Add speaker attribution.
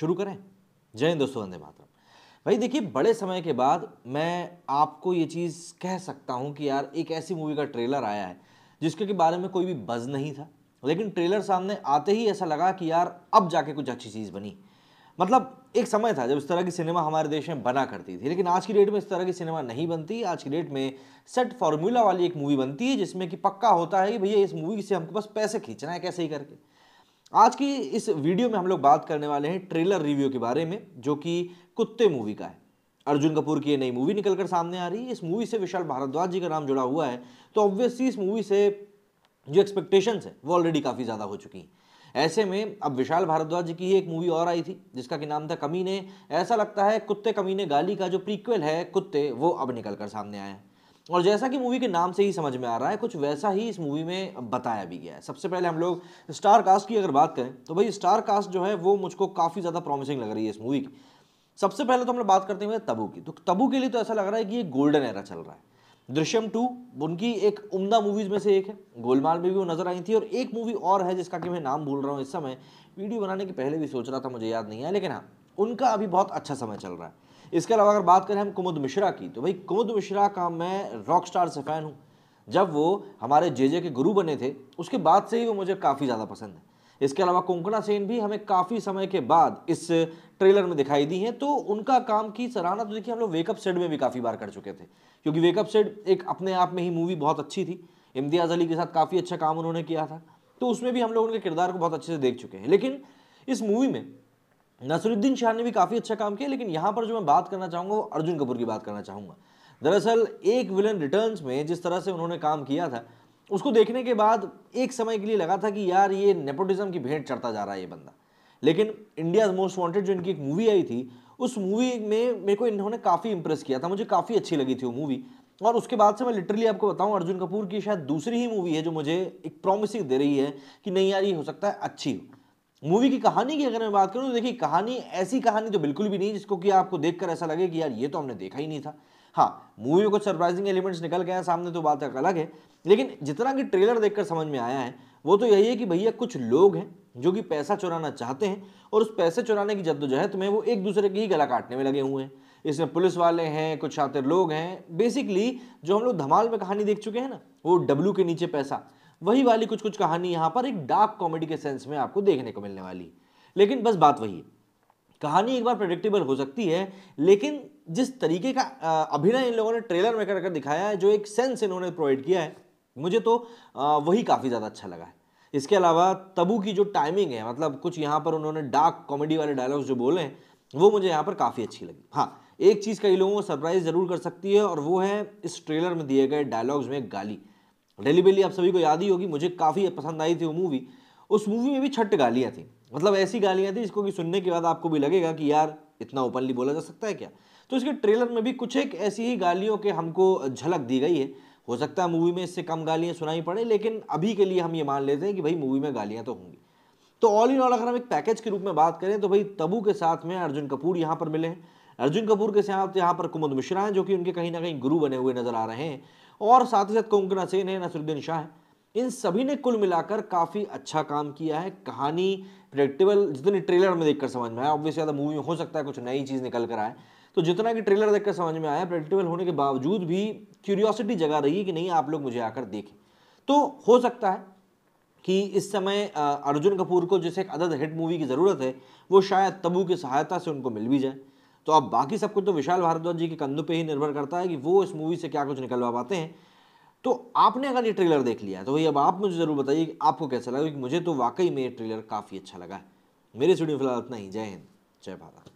Speaker 1: शुरू करें जय हिंद दोस्तों वंदे मातरम भाई देखिए बड़े समय के बाद मैं आपको ये चीज़ कह सकता हूँ कि यार एक ऐसी मूवी का ट्रेलर आया है जिसके के बारे में कोई भी बज नहीं था लेकिन ट्रेलर सामने आते ही ऐसा लगा कि यार अब जाके कुछ अच्छी चीज़ बनी मतलब एक समय था जब इस तरह की सिनेमा हमारे देश में बना करती थी लेकिन आज की डेट में इस तरह की सिनेमा नहीं बनती आज की डेट में सेट फार्मूला वाली एक मूवी बनती है जिसमें कि पक्का होता है कि भैया इस मूवी से हमको बस पैसे खींचना है कैसे ही करके आज की इस वीडियो में हम लोग बात करने वाले हैं ट्रेलर रिव्यू के बारे में जो कि कुत्ते मूवी का है अर्जुन कपूर की ये नई मूवी निकलकर सामने आ रही है इस मूवी से विशाल भारद्वाज जी का नाम जुड़ा हुआ है तो ऑब्वियसली इस मूवी से जो एक्सपेक्टेशंस है वो ऑलरेडी काफ़ी ज़्यादा हो चुकी हैं ऐसे में अब विशाल भारद्वाज जी की एक मूवी और आई थी जिसका कि नाम था कमीने ऐसा लगता है कुत्ते कमीने गाली का जो प्रीक्वल है कुत्ते वो अब निकल सामने आया है और जैसा कि मूवी के नाम से ही समझ में आ रहा है कुछ वैसा ही इस मूवी में बताया भी गया है सबसे पहले हम लोग स्टार कास्ट की अगर बात करें तो भाई स्टार कास्ट जो है वो मुझको काफ़ी ज़्यादा प्रॉमिसिंग लग रही है इस मूवी की सबसे पहले तो हम लोग बात करते हैं तबू की तो तबू के लिए तो ऐसा लग रहा है कि ये गोल्डन एरा चल रहा है दृश्यम टू उनकी एक उमदा मूवीज़ में से एक है गोलमाल में भी वो नज़र आई थी और एक मूवी और है जिसका कि मैं नाम भूल रहा हूँ इस समय वीडियो बनाने के पहले भी सोच रहा था मुझे याद नहीं है लेकिन हाँ उनका अभी बहुत अच्छा समय चल रहा है इसके अलावा अगर बात करें हम कुमुद मिश्रा की तो भाई कुमुद मिश्रा का मैं रॉक स्टार से फ़ैन हूँ जब वो हमारे जे जे के गुरु बने थे उसके बाद से ही वो मुझे काफ़ी ज़्यादा पसंद है इसके अलावा कोंकणा सेन भी हमें काफ़ी समय के बाद इस ट्रेलर में दिखाई दी हैं तो उनका काम की सराहना तो देखिए हम लोग वेकअप सेड में भी काफ़ी बार कर चुके थे क्योंकि वेकअप सेड एक अपने आप में ही मूवी बहुत अच्छी थी इम्तियाज़ अली के साथ काफ़ी अच्छा काम उन्होंने किया था तो उसमें भी हम लोग उनके किरदार को बहुत अच्छे से देख चुके हैं लेकिन इस मूवी में नसरुद्दीन शाह ने भी काफ़ी अच्छा काम किया लेकिन यहाँ पर जो मैं बात करना चाहूंगा वो अर्जुन कपूर की बात करना चाहूँगा दरअसल एक विलन रिटर्न्स में जिस तरह से उन्होंने काम किया था उसको देखने के बाद एक समय के लिए लगा था कि यार ये नेपोटिज्म की भेंट चढ़ता जा रहा है ये बंदा लेकिन इंडिया मोस्ट वांटेड जो इनकी एक मूवी आई थी उस मूवी में मेरे को इन्होंने काफ़ी इंप्रेस किया था मुझे काफ़ी अच्छी लगी थी वो मूवी और उसके बाद से मैं लिटरली आपको बताऊं अर्जुन कपूर की शायद दूसरी ही मूवी है जो मुझे एक प्रॉमिसिंग दे रही है कि नहीं यार ये हो सकता है अच्छी हो मूवी की कहानी की अगर मैं बात करूँ तो देखिए कहानी ऐसी कहानी तो बिल्कुल भी नहीं जिसको कि आपको देखकर ऐसा लगे कि यार ये तो हमने देखा ही नहीं था हाँ मूवी में कुछ सरप्राइजिंग एलिमेंट्स निकल गए हैं सामने तो बात एक अलग है लेकिन जितना कि ट्रेलर देखकर समझ में आया है वो तो यही है कि भैया कुछ लोग हैं जो कि पैसा चुराना चाहते हैं और उस पैसे चुराने की जद्दोजहद में वो एक दूसरे की ही गला काटने में लगे हुए हैं इसमें पुलिस वाले हैं कुछ शातिर लोग हैं बेसिकली जो हम लोग धमाल में कहानी देख चुके हैं ना वो डब्लू के नीचे पैसा वही वाली कुछ कुछ कहानी यहाँ पर एक डार्क कॉमेडी के सेंस में आपको देखने को मिलने वाली लेकिन बस बात वही है कहानी एक बार प्रडिक्टेबल हो सकती है लेकिन जिस तरीके का अभिनय इन लोगों ने ट्रेलर में कर कर दिखाया है जो एक सेंस इन्होंने प्रोवाइड किया है मुझे तो वही काफ़ी ज़्यादा अच्छा लगा है इसके अलावा तबू की जो टाइमिंग है मतलब कुछ यहाँ पर उन्होंने डार्क कॉमेडी वाले डायलॉग्स जो बोले हैं वो मुझे यहाँ पर काफ़ी अच्छी लगी हाँ एक चीज़ कई लोगों को सरप्राइज़ ज़रूर कर सकती है और वो है इस ट्रेलर में दिए गए डायलॉग्स में गाली डेली बेली आप सभी को याद ही होगी मुझे काफ़ी पसंद आई थी वो मूवी उस मूवी में भी छठ गालियाँ थी मतलब ऐसी गालियाँ थी जिसको कि सुनने के बाद आपको भी लगेगा कि यार इतना ओपनली बोला जा सकता है क्या तो इसके ट्रेलर में भी कुछ एक ऐसी ही गालियों के हमको झलक दी गई है हो सकता है मूवी में इससे कम गालियाँ सुनाई पड़े लेकिन अभी के लिए हम ये मान लेते हैं कि भाई मूवी में गालियाँ तो होंगी तो ऑल इन ऑल अगर हम एक पैकेज के रूप में बात करें तो भाई तबू के साथ में अर्जुन कपूर यहाँ पर मिले हैं अर्जुन कपूर के साथ यहाँ पर कुमुद मिश्रा हैं जो कि उनके कहीं ना कहीं गुरु बने हुए नजर आ रहे हैं और साथ ही साथ कोंकणा सेन है नसरुद्दीन शाह है इन सभी ने कुल मिलाकर काफ़ी अच्छा काम किया है कहानी प्रेडिक्टेबल जितनी ट्रेलर में देखकर समझ में आया ऑब्वियसली ज़्यादा मूवी हो सकता है कुछ नई चीज़ निकल कर आए तो जितना कि ट्रेलर देखकर समझ में आया प्रेडिक्टेबल होने के बावजूद भी क्यूरियोसिटी जगा रही है कि नहीं आप लोग मुझे आकर देखें तो हो सकता है कि इस समय अर्जुन कपूर को जैसे एक अदद हिट मूवी की ज़रूरत है वो शायद तबू की सहायता से उनको मिल भी जाए तो अब बाकी सब कुछ तो विशाल भारद्वाज जी के कंधों पे ही निर्भर करता है कि वो इस मूवी से क्या कुछ निकलवा पाते हैं तो आपने अगर ये ट्रेलर देख लिया तो भाई अब आप मुझे ज़रूर बताइए कि आपको कैसा लगा क्योंकि मुझे तो वाकई में ये ट्रेलर काफ़ी अच्छा लगा है मेरे स्टूडियो फिलहाल इतना ही जय हिंद जय भारत